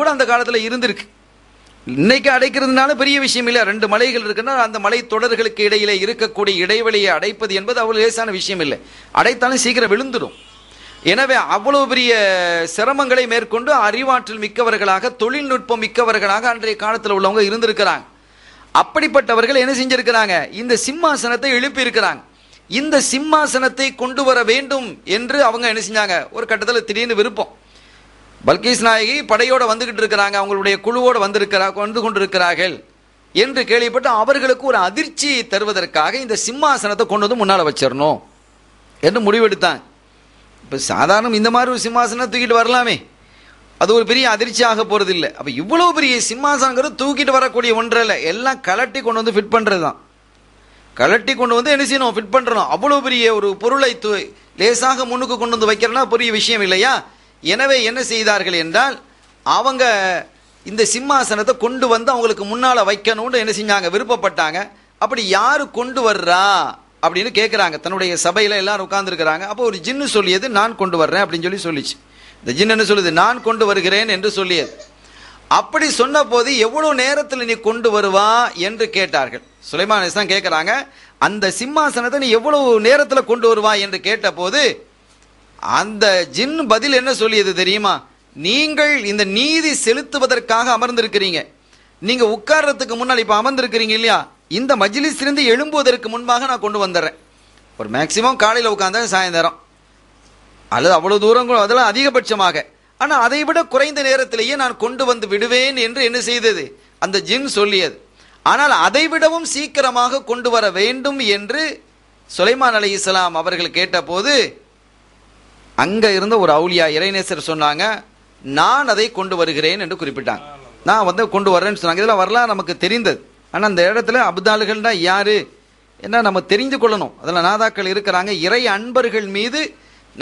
கூட அந்த காலத்தில் இருந்திருக்கு இன்னைக்கு அடைக்கிறதுனால பெரிய விஷயம் இல்லை ரெண்டு மலைகள் இருக்குன்னா அந்த மலை தொடர்களுக்கு இடையில இருக்கக்கூடிய இடைவெளியை அடைப்பது என்பது அவ்வளோ லேசான விஷயம் இல்லை அடைத்தாலும் சீக்கிரம் விழுந்துடும் எனவே அவ்வளவு பெரிய சிரமங்களை மேற்கொண்டு அறிவாற்றல் மிக்கவர்களாக தொழில்நுட்பம் மிக்கவர்களாக அன்றைய காலத்தில் உள்ளவங்க இருந்திருக்கிறாங்க அப்படிப்பட்டவர்கள் என்ன செஞ்சிருக்கிறாங்க இந்த சிம்மாசனத்தை எழுப்பி இருக்கிறாங்க இந்த சிம்மாசனத்தை கொண்டு வர வேண்டும் என்று அவங்க என்ன செஞ்சாங்க ஒரு கட்டத்தில் திடீர்னு விருப்பம் பல்கீஸ் நாயகி படையோடு வந்துக்கிட்டு இருக்கிறாங்க அவங்களுடைய குழுவோடு வந்திருக்கிறா வந்து கொண்டிருக்கிறார்கள் என்று கேள்விப்பட்டு அவர்களுக்கு ஒரு அதிர்ச்சி தருவதற்காக இந்த சிம்மாசனத்தை கொண்டு வந்து முன்னால் வச்சிடணும் என்று முடிவெடுத்தான் இப்போ சாதாரணம் இந்த மாதிரி ஒரு சிம்மாசனம் தூக்கிட்டு வரலாமே அது ஒரு பெரிய அதிர்ச்சி ஆக போகிறது இல்லை அப்போ இவ்வளோ பெரிய சிம்மாசனங்கிறது தூக்கிட்டு வரக்கூடிய ஒன்றில் எல்லாம் கலட்டி கொண்டு வந்து ஃபிட் பண்ணுறது தான் கலட்டி கொண்டு வந்து என்ன செய்யணும் ஃபிட் பண்ணுறோம் அவ்வளோ பெரிய ஒரு பொருளை லேசாக முன்னுக்கு கொண்டு வந்து வைக்கிறோன்னா பெரிய விஷயம் இல்லையா எனவே என்ன செய்தார்கள் என்றால் அவங்க இந்த சிம்மாசனத்தை கொண்டு வந்து அவங்களுக்கு முன்னால் வைக்கணும்னு என்ன செஞ்சாங்க விருப்பப்பட்டாங்க அப்படி யார் கொண்டு வர்றா அப்படின்னு கேட்குறாங்க தன்னுடைய சபையில் எல்லாரும் உட்காந்துருக்கிறாங்க அப்போ ஒரு ஜின்னு சொல்லியது நான் கொண்டு வர்றேன் அப்படின்னு சொல்லி சொல்லிச்சு இந்த ஜின்னு என்ன சொல்லுது நான் கொண்டு வருகிறேன் என்று சொல்லியது அப்படி சொன்ன போது எவ்வளோ நேரத்தில் நீ கொண்டு வருவா என்று கேட்டார்கள் சுலைமான் தான் கேட்குறாங்க அந்த சிம்மாசனத்தை நீ எவ்வளவு நேரத்தில் கொண்டு வருவா என்று கேட்டபோது அந்த ஜின் பதில் என்ன சொல்லியது தெரியுமா நீங்கள் இந்த நீதி செலுத்துவதற்காக அமர்ந்திருக்கிறீங்க நீங்க உட்கார்றதுக்கு முன்னால் இப்போ அமர்ந்திருக்கிறீங்க இல்லையா இந்த மஜ்லிஸ்லேருந்து எழும்புவதற்கு முன்பாக நான் கொண்டு வந்துடுறேன் ஒரு மேக்சிமம் காலையில் உட்காந்தா சாயந்தரம் அல்லது அவ்வளோ தூரம் அதெல்லாம் அதிகபட்சமாக ஆனால் அதை விட குறைந்த நேரத்திலேயே நான் கொண்டு வந்து விடுவேன் என்று என்ன செய்தது அந்த ஜின் சொல்லியது ஆனால் அதை விடவும் சீக்கிரமாக கொண்டு வர வேண்டும் என்று சுலைமான் அலி இஸ்லாம் அவர்கள் கேட்டபோது அங்கே இருந்த ஒரு அவுளியா இறைநேசர் சொன்னாங்க நான் அதை கொண்டு வருகிறேன் என்று குறிப்பிட்டாங்க நான் வந்து கொண்டு வரேன்னு சொன்னாங்க இதெல்லாம் வரலாம் நமக்கு தெரிந்தது ஆனால் அந்த இடத்துல அப்தால்கள்னா யார் என்ன நம்ம தெரிந்து கொள்ளணும் அதில் நாதாக்கள் இருக்கிறாங்க இறை அன்பர்கள் மீது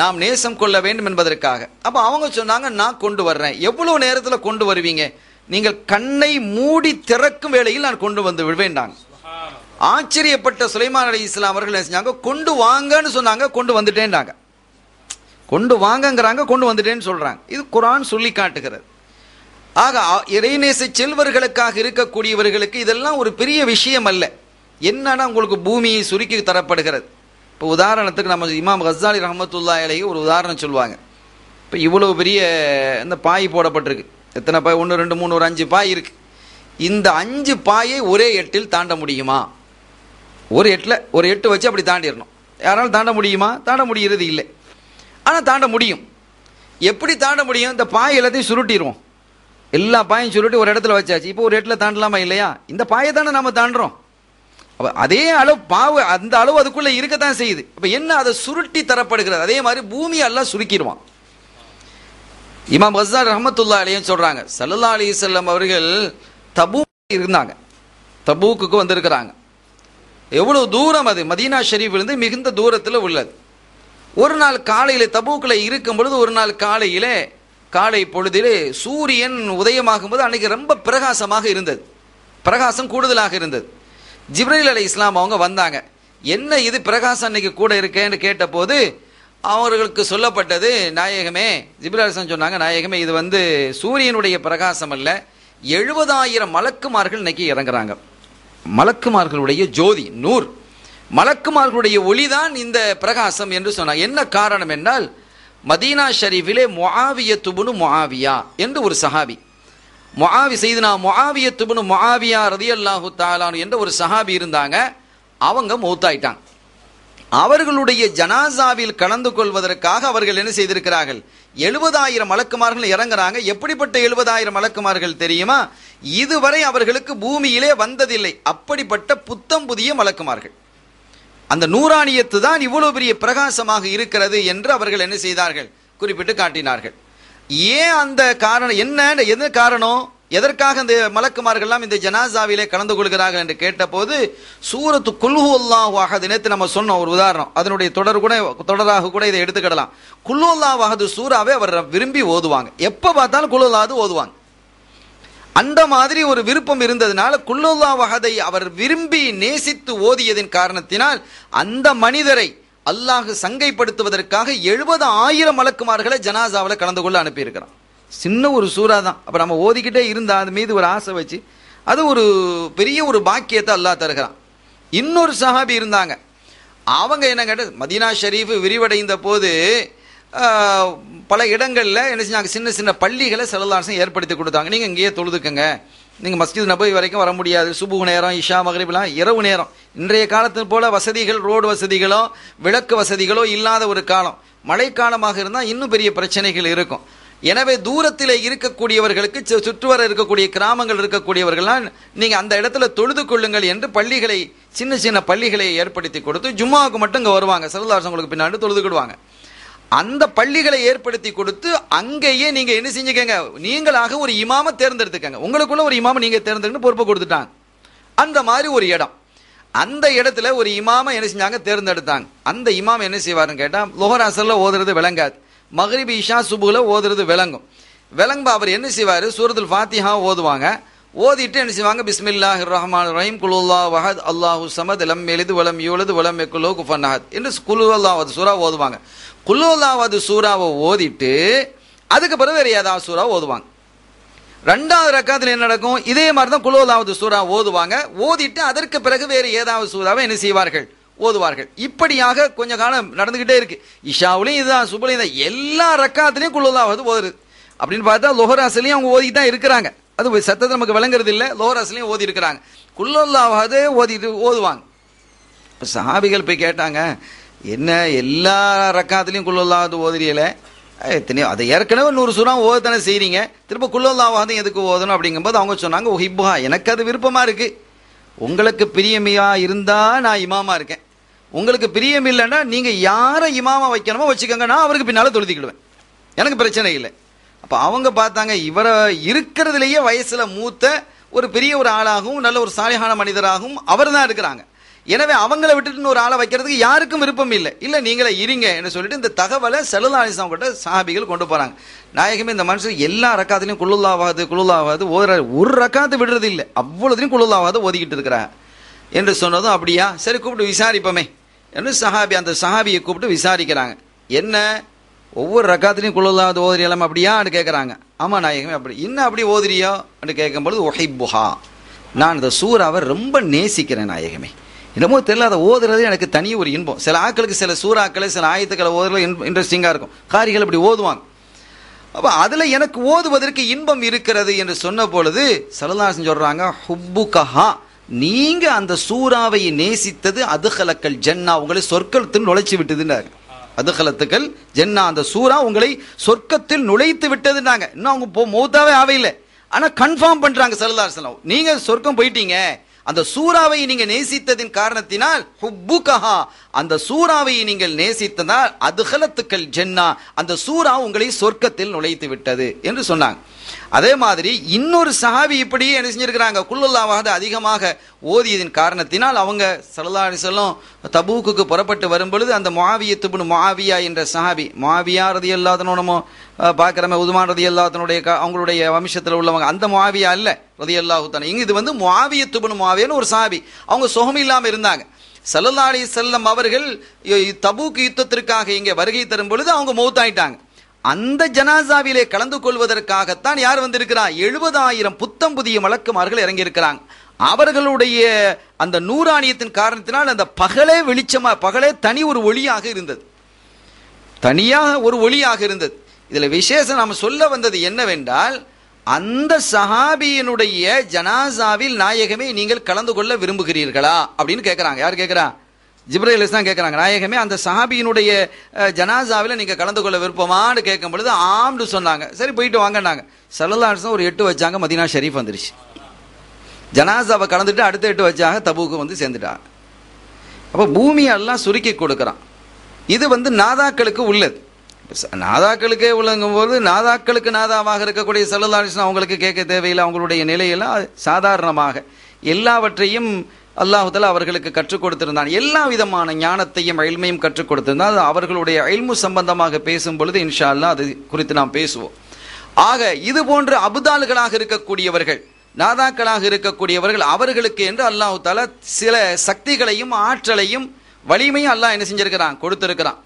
நாம் நேசம் கொள்ள வேண்டும் என்பதற்காக அப்போ அவங்க சொன்னாங்க நான் கொண்டு வர்றேன் எவ்வளோ நேரத்தில் கொண்டு வருவீங்க நீங்கள் கண்ணை மூடி திறக்கும் வேளையில் நான் கொண்டு வந்து விடுவேண்டாங்க ஆச்சரியப்பட்ட சுலைமான் அலி இஸ்லாம் அவர்கள் என்ன செஞ்சாங்க கொண்டு வாங்கன்னு சொன்னாங்க கொண்டு வந்துட்டேன்டாங்க கொண்டு வாங்கங்கிறாங்க கொண்டு வந்துட்டேன்னு சொல்கிறாங்க இது குரான் சொல்லி காட்டுகிறது ஆக இறைநேச செல்வர்களுக்காக இருக்கக்கூடியவர்களுக்கு இதெல்லாம் ஒரு பெரிய விஷயம் அல்ல என்னன்னா உங்களுக்கு பூமியை சுருக்கி தரப்படுகிறது இப்போ உதாரணத்துக்கு நம்ம இமாம் ஹசாலி ரஹமத்துல்லா இலையை ஒரு உதாரணம் சொல்லுவாங்க இப்போ இவ்வளோ பெரிய இந்த பாய் போடப்பட்டிருக்கு எத்தனை பாய் ஒன்று ரெண்டு மூணு ஒரு அஞ்சு பாய் இருக்குது இந்த அஞ்சு பாயை ஒரே எட்டில் தாண்ட முடியுமா ஒரு எட்டில் ஒரு எட்டு வச்சு அப்படி தாண்டிடணும் யாராலும் தாண்ட முடியுமா தாண்ட முடிகிறது இல்லை ஆனால் தாண்ட முடியும் எப்படி தாண்ட முடியும் இந்த பாய் எல்லாத்தையும் சுருட்டிடுவோம் எல்லா பாயும் சுருட்டி ஒரு இடத்துல வச்சாச்சு இப்போ ஒரு இடத்துல தாண்டலாமா இல்லையா இந்த பாயை தானே நம்ம தாண்டுறோம் அப்போ அதே அளவு பாவு அந்த அளவு அதுக்குள்ளே இருக்கத்தான் செய்யுது அப்போ என்ன அதை சுருட்டி தரப்படுகிறது அதே மாதிரி பூமியை எல்லாம் சுருக்கிடுவான் இமாம் பஸ்தார் ரஹமத்துல்லா அலியும் சொல்கிறாங்க சல்லா அலி செல்லம் அவர்கள் தபூ இருந்தாங்க தபூக்கு வந்திருக்கிறாங்க எவ்வளோ தூரம் அது மதீனா ஷெரீஃப்லேருந்து மிகுந்த தூரத்தில் உள்ளது ஒரு நாள் காலையில் தபூக்கில் இருக்கும் பொழுது ஒரு நாள் காலையில் காலை பொழுதிலே சூரியன் உதயமாகும் போது அன்றைக்கி ரொம்ப பிரகாசமாக இருந்தது பிரகாசம் கூடுதலாக இருந்தது ஜிப்ரைல் அலி இஸ்லாம் அவங்க வந்தாங்க என்ன இது பிரகாசம் அன்னைக்கு கூட இருக்கேன்னு கேட்டபோது அவர்களுக்கு சொல்லப்பட்டது நாயகமே ஜிப்ரல் அலிஸ்லாம் சொன்னாங்க நாயகமே இது வந்து சூரியனுடைய பிரகாசம் அல்ல எழுபதாயிரம் மலக்குமார்கள் இன்னைக்கு இறங்குறாங்க மலக்குமார்களுடைய ஜோதி நூறு மலக்குமார்களுடைய ஒளிதான் இந்த பிரகாசம் என்று சொன்னார் என்ன காரணம் என்றால் மதீனா ஷரீஃபிலே மொஹாவிய துபுனு மொஹாவியா என்று ஒரு சஹாபி மொஹாவி செய்துனா மொஹாவிய துபுனு மொஹாவியா ரதி அல்லாஹு தாலானு என்ற ஒரு சஹாபி இருந்தாங்க அவங்க மௌத்தாயிட்டாங்க அவர்களுடைய ஜனாசாவில் கலந்து கொள்வதற்காக அவர்கள் என்ன செய்திருக்கிறார்கள் எழுபதாயிரம் மலக்குமார்கள் இறங்குறாங்க எப்படிப்பட்ட எழுபதாயிரம் மலக்குமார்கள் தெரியுமா இதுவரை அவர்களுக்கு பூமியிலே வந்ததில்லை அப்படிப்பட்ட புத்தம் புதிய மலக்குமார்கள் அந்த நூறானியத்து தான் இவ்வளவு பெரிய பிரகாசமாக இருக்கிறது என்று அவர்கள் என்ன செய்தார்கள் குறிப்பிட்டு காட்டினார்கள் ஏன் அந்த காரணம் என்ன எது காரணம் எதற்காக இந்த மலக்குமார்கள் இந்த ஜனாசாவிலே கலந்து கொள்கிறார்கள் என்று கேட்டபோது சூரத்து குல்ஹு அல்லாஹ் நம்ம சொன்னோம் ஒரு உதாரணம் அதனுடைய தொடர் கூட தொடராக கூட இதை எடுத்துக்கிடலாம் குல்லு சூறாவே அவர் விரும்பி ஓதுவாங்க எப்போ பார்த்தாலும் குல்லு ஓதுவாங்க அந்த மாதிரி ஒரு விருப்பம் இருந்ததுனால குல்லுல்லா வகதை அவர் விரும்பி நேசித்து ஓதியதின் காரணத்தினால் அந்த மனிதரை அல்லாஹு சங்கைப்படுத்துவதற்காக எழுபது ஆயிரம் மலக்குமார்களை ஜனாசாவில் கலந்து கொள்ள அனுப்பியிருக்கிறான் சின்ன ஒரு சூறா தான் அப்போ நம்ம ஓதிக்கிட்டே இருந்தால் அது மீது ஒரு ஆசை வச்சு அது ஒரு பெரிய ஒரு பாக்கியத்தை அல்லாஹ் தருகிறான் இன்னொரு சஹாபி இருந்தாங்க அவங்க என்ன கேட்டது மதினா ஷரீஃப் விரிவடைந்த போது பல இடங்களில் என்ன செஞ்சாங்க சின்ன சின்ன பள்ளிகளை செல்லலாசம் ஏற்படுத்தி கொடுத்தாங்க நீங்கள் இங்கேயே தொழுதுக்குங்க நீங்கள் மஸ்ஜித் நபவி வரைக்கும் வர முடியாது சுபு நேரம் இஷா மகரிப்லாம் இரவு நேரம் இன்றைய காலத்தின் போல் வசதிகள் ரோடு வசதிகளோ விளக்கு வசதிகளோ இல்லாத ஒரு காலம் மழைக்காலமாக இருந்தால் இன்னும் பெரிய பிரச்சனைகள் இருக்கும் எனவே தூரத்தில் இருக்கக்கூடியவர்களுக்கு சுற்றுவர இருக்கக்கூடிய கிராமங்கள் இருக்கக்கூடியவர்கள்லாம் நீங்கள் அந்த இடத்துல தொழுது கொள்ளுங்கள் என்று பள்ளிகளை சின்ன சின்ன பள்ளிகளை ஏற்படுத்தி கொடுத்து ஜும்மாவுக்கு மட்டும் இங்கே வருவாங்க சிறதாசங்களுக்கு பின்னாடி தொழுதுக்கிடுவாங்க அந்த பள்ளிகளை ஏற்படுத்தி கொடுத்து அங்கேயே நீங்க என்ன செஞ்சுக்கங்க நீங்களாக ஒரு இமாம தேர்ந்தெடுத்துக்கங்க உங்களுக்குள்ள ஒரு இமாம நீங்க தேர்ந்தெடுக்கணும் பொறுப்பு கொடுத்துட்டாங்க அந்த மாதிரி ஒரு இடம் அந்த இடத்துல ஒரு இமாம என்ன செஞ்சாங்க தேர்ந்தெடுத்தாங்க அந்த இமாம் என்ன செய்வாருன்னு கேட்டால் லோஹராசரில் ஓதுறது விளங்காது மஹரிபி இஷா சுபுல ஓதுறது விளங்கும் விளங்கும்பா அவர் என்ன செய்வார் சூரத்துல் ஃபாத்திஹா ஓதுவாங்க ஓதிட்டு என்ன செய்வாங்க பிஸ்மில்லாஹ் ரஹ்மான் ரஹீம் குலுல்லா வஹத் அல்லாஹூ சமத் லம் எழுது வலம் யூலது வளம் எக்குலோ குஃபன்னஹத் என்று குலுவல்லாவது சூறா ஓதுவாங்க குலுவல்லாவது சூறாவை ஓதிட்டு அதுக்கு பிறகு வேறு ஏதாவது சூறா ஓதுவாங்க ரெண்டாவது ரக்காத்தில் என்ன நடக்கும் இதே மாதிரி தான் குலுவல்லாவது சூறா ஓதுவாங்க ஓதிட்டு அதற்கு பிறகு வேறு ஏதாவது சூறாவை என்ன செய்வார்கள் ஓதுவார்கள் இப்படியாக கொஞ்ச காலம் நடந்துக்கிட்டே இருக்கு இஷாவுலையும் இதுதான் சுபலையும் தான் எல்லா ரக்காத்துலையும் குலுவல்லாவது ஓதுரு அப்படின்னு பார்த்தா லொஹராசிலையும் அவங்க ஓதிட்டு தான் இருக்கிறாங்க அது சத்தத்தை நமக்கு விளங்குறது இல்லை லோஹராஸ்லையும் ஓதி இருக்கிறாங்க குல்லல்லாவது ஓதிட்டு ஓதுவாங்க இப்போ சாபிகள் போய் கேட்டாங்க என்ன எல்லா ரக்காத்துலேயும் குல்லல்லாவது ஓதுறியலை எத்தனையோ அதை ஏற்கனவே நூறு சுறா ஓதத்தானே செய்கிறீங்க திரும்ப குல்லல்லாவது எதுக்கு ஓதணும் அப்படிங்கும்போது அவங்க சொன்னாங்க ஒஹிப்பா எனக்கு அது விருப்பமாக இருக்குது உங்களுக்கு பிரியமையாக இருந்தால் நான் இமாமா இருக்கேன் உங்களுக்கு பிரியம் இல்லைன்னா நீங்கள் யாரை இமாமா வைக்கணுமோ வச்சுக்கோங்க நான் அவருக்கு பின்னால் தொழுதிக்கிடுவேன் எனக்கு பிரச்சனை இல்லை அப்போ அவங்க பார்த்தாங்க இவரை இருக்கிறதுலேயே வயசில் மூத்த ஒரு பெரிய ஒரு ஆளாகவும் நல்ல ஒரு சாலையான மனிதராகவும் அவர் தான் இருக்கிறாங்க எனவே அவங்கள விட்டுட்டு ஒரு ஆளை வைக்கிறதுக்கு யாருக்கும் விருப்பம் இல்லை இல்லை நீங்களே இருங்க என்று சொல்லிட்டு இந்த தகவலை செலுதா அலிசாம் கிட்ட சாபிகள் கொண்டு போகிறாங்க நாயகமே இந்த மனுஷன் எல்லா ரக்காத்துலையும் குழுல்லாவாது குழுல்லாவாது ஓதுற ஒரு ரக்காத்து விடுறது இல்லை அவ்வளோதையும் குழுல்லாவாது ஒதுக்கிட்டு இருக்கிறாங்க என்று சொன்னதும் அப்படியா சரி கூப்பிட்டு விசாரிப்போமே என்று சஹாபி அந்த சஹாபியை கூப்பிட்டு விசாரிக்கிறாங்க என்ன ஒவ்வொரு ரக்காத்துலையும் குழந்தை அப்படியா அப்படியான்னு கேட்குறாங்க ஆமாம் நாயகமே அப்படி இன்னும் அப்படி ஓதுறியோன்னு கேட்கும்பொழுது ஒஹைபுஹா நான் இந்த சூறாவை ரொம்ப நேசிக்கிறேன் நாயகமே என்னமோ தெரியல அதை ஓதுறது எனக்கு தனி ஒரு இன்பம் சில ஆக்களுக்கு சில சூறாக்களை சில ஆயத்துக்களை ஓதுறது இன்ட்ரெஸ்டிங்காக இருக்கும் காரிகள் அப்படி ஓதுவாங்க அப்போ அதில் எனக்கு ஓதுவதற்கு இன்பம் இருக்கிறது என்று சொன்ன பொழுது சலதாசன் சொல்கிறாங்க ஹுப்பு கஹா நீங்கள் அந்த சூறாவை நேசித்தது அதுகலக்கல் ஜன்னா உங்களை சொற்கள் நுழைச்சி விட்டுதுன்னாரு அதுகலத்துக்கள் ஜென்னா அந்த சூறா உங்களை சொர்க்கத்தில் நுழைத்து விட்டதுனாங்க இன்னும் அவங்க போ மௌத்தாவே ஆவையில் ஆனால் கன்ஃபார்ம் பண்ணுறாங்க சரதார் செலவு நீங்கள் சொர்க்கம் போயிட்டீங்க அந்த சூறாவை நீங்கள் நேசித்ததின் காரணத்தினால் கஹா அந்த சூறாவை நீங்கள் நேசித்ததால் அதுகலத்துக்கள் ஜென்னா அந்த சூறா உங்களை சொர்க்கத்தில் நுழைத்து விட்டது என்று சொன்னாங்க அதே மாதிரி இன்னொரு சஹாபி இப்படியே என்ன செஞ்சிருக்கிறாங்க குல்லுல்லாவாக அதிகமாக ஓதியதின் காரணத்தினால் அவங்க சல்லா அலிசல்லம் தபூக்குக்கு புறப்பட்டு வரும்பொழுது அந்த மாவியத்துபுன் மாவியா என்ற சஹாபி மாவியா ரதி எல்லாத்தனும் பார்க்குறமே உதுமான் ரதி எல்லாத்தனுடைய அவங்களுடைய வம்சத்தில் உள்ளவங்க அந்த மாவியா இல்லை ரதி அல்லாஹூத்தான இங்கே இது வந்து மாவியத்துபுன் மாவியன்னு ஒரு சஹாபி அவங்க சுகம் இல்லாமல் இருந்தாங்க சல்லல்லா செல்லம் அவர்கள் தபூக்கு யுத்தத்திற்காக இங்கே வருகை தரும் பொழுது அவங்க மௌத்தாயிட்டாங்க அந்த ஜனாசாவிலே கலந்து கொள்வதற்காகத்தான் யார் வந்திருக்கிறார் எழுபதாயிரம் புத்தம் புதிய மலக்குமார்கள் இறங்கியிருக்கிறாங்க அவர்களுடைய அந்த நூறாணியத்தின் காரணத்தினால் அந்த பகலே வெளிச்சமா பகலே தனி ஒரு ஒளியாக இருந்தது தனியாக ஒரு ஒளியாக இருந்தது இதில் விசேஷம் நாம் சொல்ல வந்தது என்னவென்றால் அந்த சஹாபியினுடைய ஜனாசாவில் நாயகமே நீங்கள் கலந்து கொள்ள விரும்புகிறீர்களா அப்படின்னு கேட்குறாங்க யார் கேட்குறா ஜிப்ரேல் தான் கேட்குறாங்க நாயகமே அந்த சஹாபியினுடைய ஜனாசாவில் நீங்கள் கலந்து கொள்ள விருப்பமானு கேட்கும் பொழுது ஆம்னு சொன்னாங்க சரி போயிட்டு வாங்கினாங்க சல்லல்லாசன் ஒரு எட்டு வச்சாங்க மதினா ஷெரீஃப் வந்துருச்சு ஜனாசாவை கலந்துட்டு அடுத்த எட்டு வச்சாங்க தபுக்கு வந்து சேர்ந்துட்டாங்க அப்போ பூமியெல்லாம் சுருக்கி கொடுக்குறான் இது வந்து நாதாக்களுக்கு உள்ளது நாதாக்களுக்கே உள்ளங்கும் போது நாதாக்களுக்கு நாதாவாக இருக்கக்கூடிய செல்லல்லாரிசன் அவங்களுக்கு கேட்க தேவையில்லை அவங்களுடைய நிலையெல்லாம் சாதாரணமாக எல்லாவற்றையும் அல்லாஹுதல அவர்களுக்கு கற்றுக் கொடுத்திருந்தான் எல்லா விதமான ஞானத்தையும் அயல்மையும் கற்றுக் கொடுத்திருந்தான் அது அவர்களுடைய அயல்மு சம்பந்தமாக பேசும் பொழுது இன்ஷா அல்லா அது குறித்து நாம் பேசுவோம் ஆக இது போன்ற அபுதாள்களாக இருக்கக்கூடியவர்கள் நாதாக்களாக இருக்கக்கூடியவர்கள் அவர்களுக்கு என்று அல்லாஹு தால சில சக்திகளையும் ஆற்றலையும் வலிமையும் அல்லாஹ் என்ன செஞ்சிருக்கிறான் கொடுத்திருக்கிறான்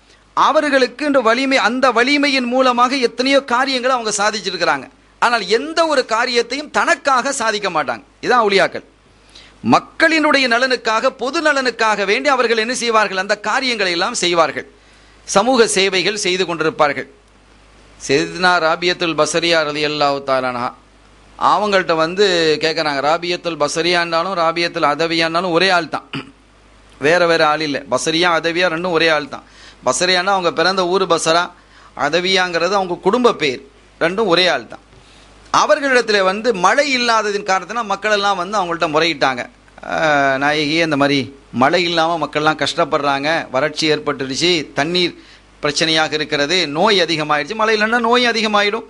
அவர்களுக்கு இந்த வலிமை அந்த வலிமையின் மூலமாக எத்தனையோ காரியங்களை அவங்க சாதிச்சிருக்கிறாங்க ஆனால் எந்த ஒரு காரியத்தையும் தனக்காக சாதிக்க மாட்டாங்க இதான் ஒளியாக்கள் மக்களினுடைய நலனுக்காக பொது நலனுக்காக வேண்டி அவர்கள் என்ன செய்வார்கள் அந்த காரியங்களை எல்லாம் செய்வார்கள் சமூக சேவைகள் செய்து கொண்டிருப்பார்கள் செய்தினா ராபியத்துல் பசரியா ரதி அல்லாஹு அவங்கள்ட்ட வந்து கேட்குறாங்க ராபியத்துல் பசரியாண்டாலும் ராபியத்துல் இருந்தாலும் ஒரே ஆள் தான் வேறு வேறு ஆள் இல்லை பசரியா அதவியா ரெண்டும் ஒரே ஆள் தான் பசரியானா அவங்க பிறந்த ஊர் பசரா அதவியாங்கிறது அவங்க குடும்ப பேர் ரெண்டும் ஒரே ஆள் தான் அவர்களிடத்தில் வந்து மழை இல்லாததின் காரணத்தினால் மக்கள் எல்லாம் வந்து அவங்கள்ட்ட முறையிட்டாங்க நாயகி அந்த மாதிரி மழை இல்லாமல் மக்கள்லாம் கஷ்டப்படுறாங்க வறட்சி ஏற்பட்டுருச்சு தண்ணீர் பிரச்சனையாக இருக்கிறது நோய் அதிகமாயிடுச்சு மழை இல்லைன்னா நோய் அதிகமாகிடும்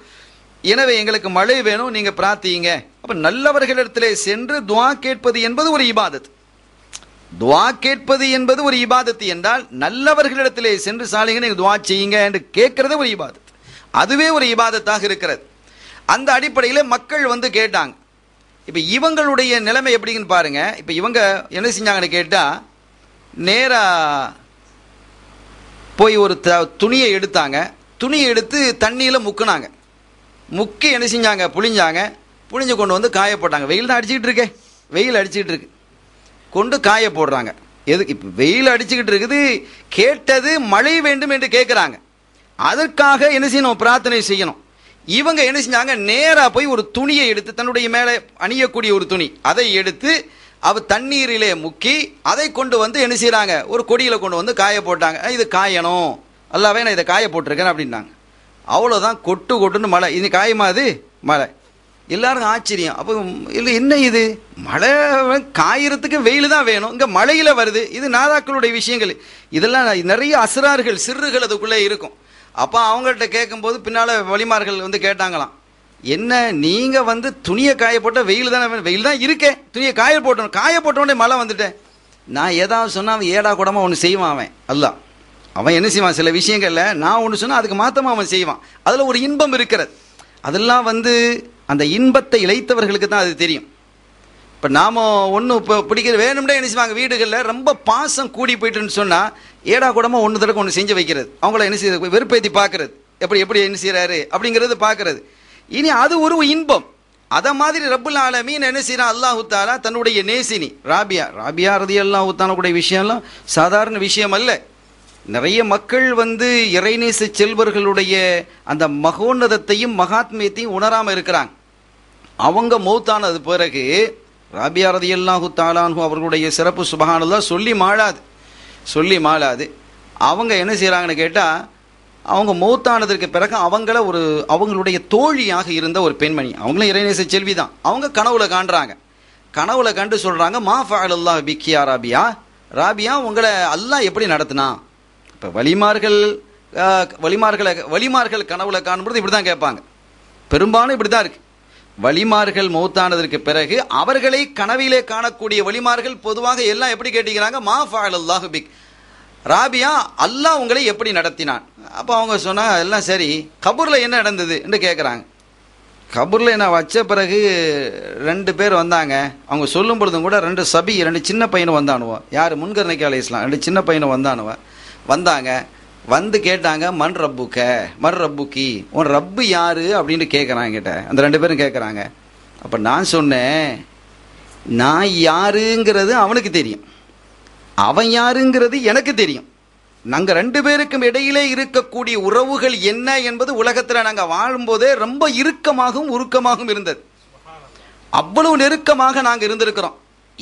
எனவே எங்களுக்கு மழை வேணும் நீங்கள் பிரார்த்திங்க அப்போ நல்லவர்களிடத்திலே சென்று துவா கேட்பது என்பது ஒரு இபாதத் துவா கேட்பது என்பது ஒரு இபாதத்து என்றால் நல்லவர்களிடத்திலே சென்று சாலைங்க நீங்கள் துவா செய்யுங்க என்று கேட்கறது ஒரு இபாதத் அதுவே ஒரு இபாதத்தாக இருக்கிறது அந்த அடிப்படையில் மக்கள் வந்து கேட்டாங்க இப்போ இவங்களுடைய நிலைமை எப்படின்னு பாருங்கள் இப்போ இவங்க என்ன செஞ்சாங்கன்னு கேட்டால் நேராக போய் ஒரு த துணியை எடுத்தாங்க துணியை எடுத்து தண்ணியில் முக்குனாங்க முக்கி என்ன செஞ்சாங்க புளிஞ்சாங்க புளிஞ்சு கொண்டு வந்து காய போட்டாங்க வெயில் தான் அடிச்சுக்கிட்டு இருக்கே வெயில் அடிச்சுக்கிட்டு இருக்கு கொண்டு காய போடுறாங்க எது இப்போ வெயில் அடிச்சுக்கிட்டு இருக்குது கேட்டது மழை வேண்டும் என்று கேட்குறாங்க அதற்காக என்ன செய்யணும் பிரார்த்தனை செய்யணும் இவங்க என்ன செஞ்சாங்க நேராக போய் ஒரு துணியை எடுத்து தன்னுடைய மேலே அணியக்கூடிய ஒரு துணி அதை எடுத்து அவ தண்ணீரிலே முக்கி அதை கொண்டு வந்து என்ன செய்கிறாங்க ஒரு கொடியில் கொண்டு வந்து காய போட்டாங்க இது காயணும் அல்லாவே நான் இதை காய போட்டிருக்கேன் அப்படின்னாங்க அவ்வளோதான் கொட்டு கொட்டுன்னு மழை இது காயமா அது மழை எல்லாருக்கும் ஆச்சரியம் அப்போ இல்லை என்ன இது மழை காயறதுக்கு வெயில் தான் வேணும் இங்கே மழையில் வருது இது நாதாக்களுடைய விஷயங்கள் இதெல்லாம் நிறைய அசுரார்கள் சிறுகள் அதுக்குள்ளே இருக்கும் அப்போ அவங்கள்ட்ட கேட்கும்போது பின்னால் வழிமார்கள் வந்து கேட்டாங்களாம் என்ன நீங்கள் வந்து துணியை காய போட்டால் வெயில் தானே வெயில் தான் இருக்கேன் துணியை காய போட்டோம் காய போட்டோடனே மழை வந்துட்டேன் நான் ஏதாவது சொன்னால் அவன் ஏடா கூடமாக ஒன்று செய்வான் அவன் அல்ல அவன் என்ன செய்வான் சில விஷயங்களில் நான் ஒன்று சொன்னால் அதுக்கு மாற்றமாக அவன் செய்வான் அதில் ஒரு இன்பம் இருக்கிறது அதெல்லாம் வந்து அந்த இன்பத்தை இழைத்தவர்களுக்கு தான் அது தெரியும் இப்போ நாம் ஒன்று இப்போ பிடிக்கிற வேணும்னே என்ன செய்வாங்க வீடுகளில் ரொம்ப பாசம் கூடி போயிட்டுன்னு சொன்னால் ஏடா கூடமாக ஒன்று தடவை ஒன்று செஞ்சு வைக்கிறது அவங்கள என்ன செய்ய வெறுப்பேற்றி பார்க்கறது எப்படி எப்படி என்ன செய்கிறாரு அப்படிங்கிறது பார்க்கறது இனி அது ஒரு இன்பம் அதை மாதிரி ரப்புல் ஆலமீன் என்ன செய்யறான் அல்லாஹு தாலா தன்னுடைய நேசினி ராபியா ராபியா ரதி அல்லாஹு தாலாவுடைய விஷயம்லாம் சாதாரண விஷயம் அல்ல நிறைய மக்கள் வந்து இறைநேச செல்வர்களுடைய அந்த மகோன்னதத்தையும் மகாத்மியத்தையும் உணராமல் இருக்கிறாங்க அவங்க மௌத்தானது பிறகு ராபியா ரதி அல்லாஹு தாலானு அவர்களுடைய சிறப்பு சுபகானதெல்லாம் சொல்லி மாழாது சொல்லி மாளாது அவங்க என்ன செய்கிறாங்கன்னு கேட்டால் அவங்க மூத்தானதற்கு பிறகு அவங்கள ஒரு அவங்களுடைய தோழியாக இருந்த ஒரு பெண்மணி அவங்களும் இறைநேச செல்வி தான் அவங்க கனவுல காண்றாங்க கனவுல கண்டு சொல்கிறாங்க மா ஃபாலுல்லா பிக்கியா ராபியா ராபியா உங்களை அல்லாஹ் எப்படி நடத்தினா இப்போ வலிமார்கள் வலிமார்களை வலிமார்கள் கனவுல காணும்போது இப்படி தான் கேட்பாங்க பெரும்பாலும் இப்படி தான் இருக்குது வழிமார்கள் மௌத்தானதற்கு பிறகு அவர்களை கனவிலே காணக்கூடிய வழிமார்கள் பொதுவாக எல்லாம் எப்படி கேட்டிக்கிறாங்க பிக் ராபியா அல்லாஹ் உங்களை எப்படி நடத்தினான் அப்போ அவங்க சொன்னால் எல்லாம் சரி கபூரில் என்ன நடந்தது என்று கேட்குறாங்க கபூரில் என்ன வச்ச பிறகு ரெண்டு பேர் வந்தாங்க அவங்க சொல்லும் பொழுதும் கூட ரெண்டு சபி ரெண்டு சின்ன பையனும் வந்தானுவோம் யார் முன்கர் நக்கி ரெண்டு சின்ன பையனும் வந்தானுவன் வந்தாங்க வந்து கேட்டாங்க மண் ரப்புக்க மண் ரப்புக்கி உன் ரப்பு யாரு அப்படின்னு கேட்குறாங்க கிட்ட அந்த ரெண்டு பேரும் கேட்குறாங்க அப்போ நான் சொன்னேன் நான் யாருங்கிறது அவனுக்கு தெரியும் அவன் யாருங்கிறது எனக்கு தெரியும் நாங்கள் ரெண்டு பேருக்கும் இடையிலே இருக்கக்கூடிய உறவுகள் என்ன என்பது உலகத்தில் நாங்கள் வாழும்போதே ரொம்ப இறுக்கமாகவும் உருக்கமாகவும் இருந்தது அவ்வளவு நெருக்கமாக நாங்கள் இருந்திருக்கிறோம்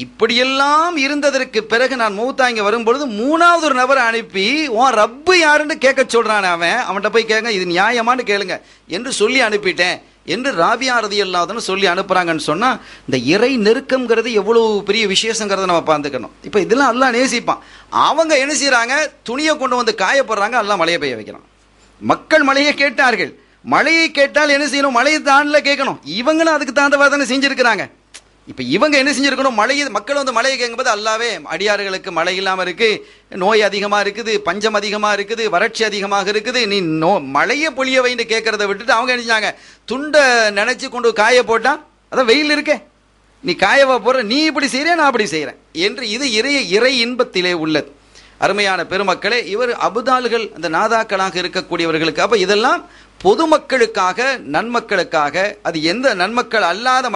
இப்படியெல்லாம் இருந்ததற்கு பிறகு நான் மூத்தா இங்கே வரும்பொழுது மூணாவது ஒரு நபரை அனுப்பி உன் ரப்பு யாருன்னு கேட்க சொல்றான் அவன் அவன்கிட்ட போய் கேட்க இது நியாயமானு கேளுங்க என்று சொல்லி அனுப்பிட்டேன் என்று ராபியா ரதி இல்லாதன்னு சொல்லி அனுப்புறாங்கன்னு சொன்னால் இந்த இறை நெருக்கம்ங்கிறது எவ்வளோ பெரிய விசேஷங்கிறத நம்ம பார்த்துக்கணும் இப்போ இதெல்லாம் எல்லாம் நேசிப்பான் அவங்க என்ன செய்கிறாங்க துணியை கொண்டு வந்து காயப்படுறாங்க எல்லாம் மழையை பெய்ய வைக்கிறான் மக்கள் மழையை கேட்டார்கள் மழையை கேட்டால் என்ன செய்யணும் மழையை தாண்டில் கேட்கணும் இவங்களும் அதுக்கு தாண்டவாதானே செஞ்சிருக்கிறாங்க இப்போ இவங்க என்ன செஞ்சுருக்கணும் மழை மக்கள் வந்து மழையை கேட்கும்போது அல்லாவே அடியாறுகளுக்கு மழை இல்லாமல் இருக்குது நோய் அதிகமாக இருக்குது பஞ்சம் அதிகமாக இருக்குது வறட்சி அதிகமாக இருக்குது நீ நோ மழையை பொழிய வைன்னு கேட்குறத விட்டுட்டு அவங்க என்ன செஞ்சாங்க துண்டை நினச்சி கொண்டு காய போட்டால் அதான் வெயில் இருக்கே நீ காயவா போகிற நீ இப்படி செய்கிற நான் அப்படி செய்கிறேன் என்று இது இறைய இறை இன்பத்திலே உள்ளது அருமையான பெருமக்களே இவர் அபுதால்கள் அந்த நாதாக்களாக இருக்கக்கூடியவர்களுக்கு அப்போ இதெல்லாம் பொதுமக்களுக்காக நன்மக்களுக்காக அது எந்த நன்மக்கள் அல்லாத